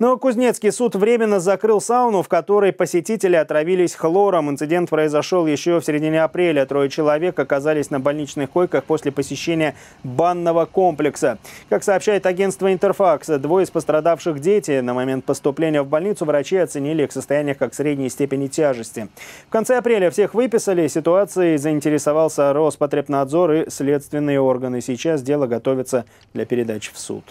Новокузнецкий суд временно закрыл сауну, в которой посетители отравились хлором. Инцидент произошел еще в середине апреля. Трое человек оказались на больничных койках после посещения банного комплекса. Как сообщает агентство «Интерфакс», двое из пострадавших дети на момент поступления в больницу врачи оценили их состояние как средней степени тяжести. В конце апреля всех выписали. Ситуацией заинтересовался Роспотребнадзор и следственные органы. Сейчас дело готовится для передачи в суд.